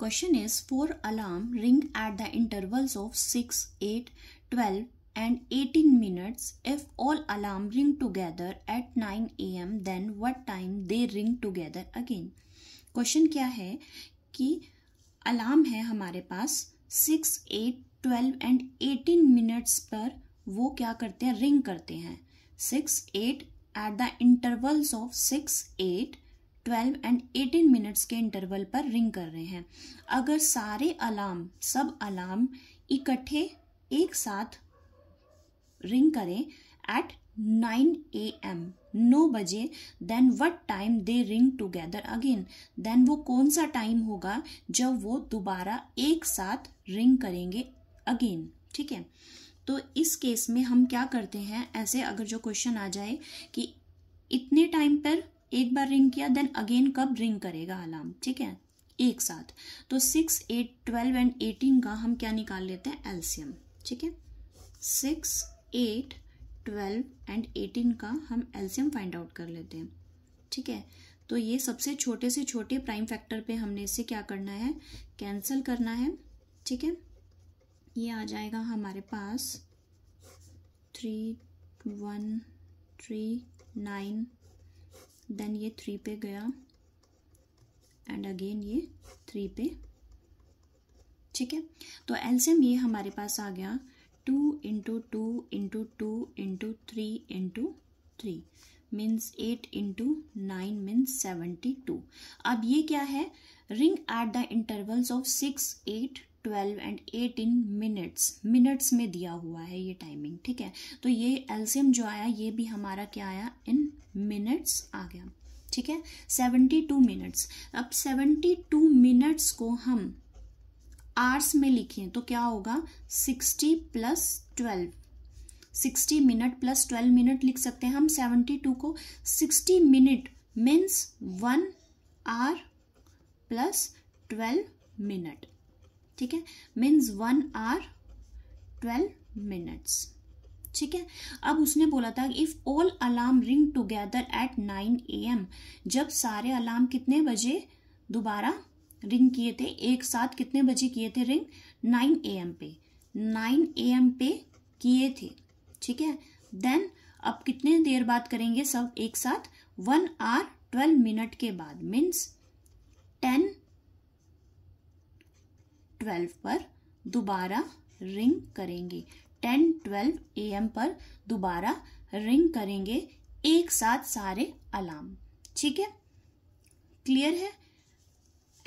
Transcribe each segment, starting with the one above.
Question is 4 alarm ring at the intervals of 6, 8, 12 and 18 minutes. If all alarm ring together at 9 am then what time they ring together again? question kya hai ki alarm hai hamare paas 6 8 12 and 18 minutes par wo kya karte hain ring karte hain 6 8 at the intervals of six eight twelve and eighteen minutes के interval पर ring कर रहे हैं अगर सारे alarm सब alarm इकट्ठे एक साथ रिंग करें एट नाइन ए एम नौ बजे then what time they ring together again then वो कौन सा टाइम होगा जब वो दोबारा एक साथ रिंग करेंगे अगेन ठीक है तो इस केस में हम क्या करते हैं ऐसे अगर जो क्वेश्चन आ जाए कि इतने टाइम पर एक बार रिंग किया देन अगेन कब रिंग करेगा अलार्म ठीक है एक साथ तो six eight twelve and eighteen का हम क्या निकाल लेते हैं एल्सियम ठीक है six eight twelve and eighteen का हम एल्सियम फाइंड आउट कर लेते हैं ठीक है तो ये सबसे छोटे से छोटे प्राइम फैक्टर पे हमने इसे क्या करना है कैंसिल करना है ठीक है ये आ जाएगा हमारे पास three one three nine then ये थ्री पे गया एंड अगेन ये थ्री पे ठीक है तो एल्सियम ये हमारे पास आ गया two into two into two into three into three means eight into nine means seventy two अब ये क्या है ring at the intervals of six eight twelve and eighteen minutes minutes में दिया हुआ है ये टाइमिंग ठीक है तो ये एल्सियम जो आया ये भी हमारा क्या आया इन मिनट्स आ गया ठीक है सेवेंटी टू मिनट्स अब सेवेंटी टू मिनट्स को हम आर्स में लिखें तो क्या होगा sixty plus twelve sixty minute plus twelve minute लिख सकते हैं हम सेवेंटी टू को sixty minute means one hour plus twelve minute ठीक है means one hour twelve minutes ठीक है अब उसने बोला था if all alarm ring together at nine A M जब सारे अलार्म कितने बजे दोबारा रिंग किए थे एक साथ कितने बजे किए थे रिंग नाइन ए एम पे नाइन ए एम पे किए थे ठीक है देन अब कितने देर बाद करेंगे सब एक साथ वन आर ट्वेल्व मिनट के बाद मीन्स टेन ट्वेल्व पर दोबारा रिंग करेंगे टेन ट्वेल्व ए एम पर दोबारा रिंग करेंगे एक साथ सारे अलार्म ठीक है क्लियर है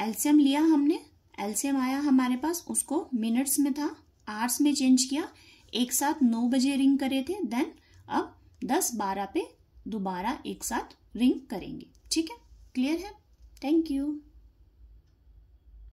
एल्सियम लिया हमने एल्सियम आया हमारे पास उसको मिनट्स में था आर्स में चेंज किया एक साथ नौ बजे रिंग करे थे देन अब दस बारह पे दोबारा एक साथ रिंग करेंगे ठीक है क्लियर है थैंक यू